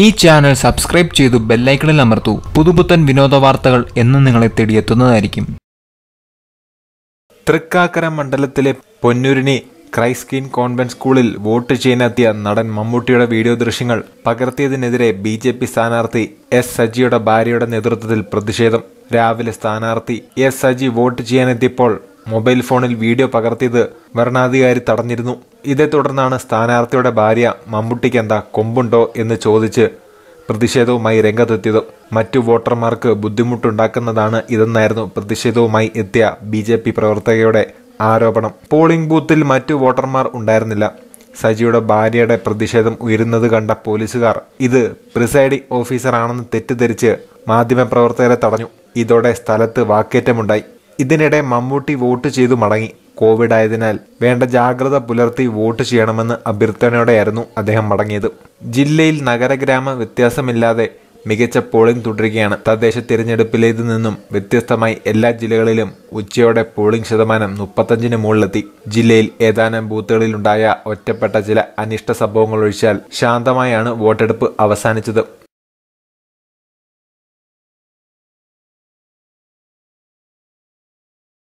ഈ channel subscribe ചെയ്തു ബെല്ലൈക്കണിൽ അമർത്തൂ പുതുപുത്തൻ വിനോദ വാർത്തകൾ എന്ന് നിങ്ങളെ തേടിയെത്തുന്നതായിരിക്കും തൃക്കാക്കര മണ്ഡലത്തിലെ പൊന്നൂരിനെ ക്രൈസ്കീൻ കോൺവെന്റ് സ്കൂളിൽ വോട്ട് ചെയ്യാനെത്തിയ നടൻ മമ്മൂട്ടിയുടെ വീഡിയോ ദൃശ്യങ്ങൾ പകർത്തിയതിനെതിരെ ബി ജെ പി സ്ഥാനാർത്ഥി എസ് സജിയുടെ ഭാര്യയുടെ നേതൃത്വത്തിൽ പ്രതിഷേധം രാവിലെ സ്ഥാനാർത്ഥി എസ് സജി വോട്ട് ചെയ്യാനെത്തിയപ്പോൾ മൊബൈൽ ഫോണിൽ വീഡിയോ പകർത്തിയത് വരണാധികാരി തടഞ്ഞിരുന്നു ഇതേ തുടർന്നാണ് സ്ഥാനാർത്ഥിയുടെ ഭാര്യ മമ്മൂട്ടിക്ക് എന്താ കൊമ്പുണ്ടോ എന്ന് ചോദിച്ച് പ്രതിഷേധവുമായി രംഗത്തെത്തിയത് മറ്റു വോട്ടർമാർക്ക് ബുദ്ധിമുട്ടുണ്ടാക്കുന്നതാണ് ഇതെന്നായിരുന്നു പ്രതിഷേധവുമായി എത്തിയ ബി ജെ പി പ്രവർത്തകയുടെ ആരോപണം പോളിംഗ് ബൂത്തിൽ മറ്റു വോട്ടർമാർ ഉണ്ടായിരുന്നില്ല സജിയുടെ ഭാര്യയുടെ പ്രതിഷേധം ഉയരുന്നത് കണ്ട പോലീസുകാർ ഇത് പ്രിസൈഡിംഗ് ഓഫീസറാണെന്ന് തെറ്റിദ്ധരിച്ച് മാധ്യമപ്രവർത്തകരെ തടഞ്ഞു ഇതോടെ സ്ഥലത്ത് വാക്കേറ്റമുണ്ടായി ഇതിനിടെ മമ്മൂട്ടി വോട്ട് ചെയ്തു മടങ്ങി കോവിഡ് ആയതിനാൽ വേണ്ട ജാഗ്രത പുലർത്തി വോട്ട് ചെയ്യണമെന്ന് അഭ്യർത്ഥനയോടെയായിരുന്നു അദ്ദേഹം മടങ്ങിയത് ജില്ലയിൽ നഗരഗ്രാമ വ്യത്യാസമില്ലാതെ മികച്ച പോളിംഗ് തുടരുകയാണ് തദ്ദേശ തിരഞ്ഞെടുപ്പിലേത് നിന്നും വ്യത്യസ്തമായി എല്ലാ ജില്ലകളിലും ഉച്ചയോടെ പോളിംഗ് ശതമാനം മുപ്പത്തഞ്ചിന് മുകളിലെത്തി ജില്ലയിൽ ഏതാനും ബൂത്തുകളിലുണ്ടായ ഒറ്റപ്പെട്ട ചില അനിഷ്ട സംഭവങ്ങൾ ഒഴിച്ചാൽ ശാന്തമായാണ് വോട്ടെടുപ്പ് അവസാനിച്ചത്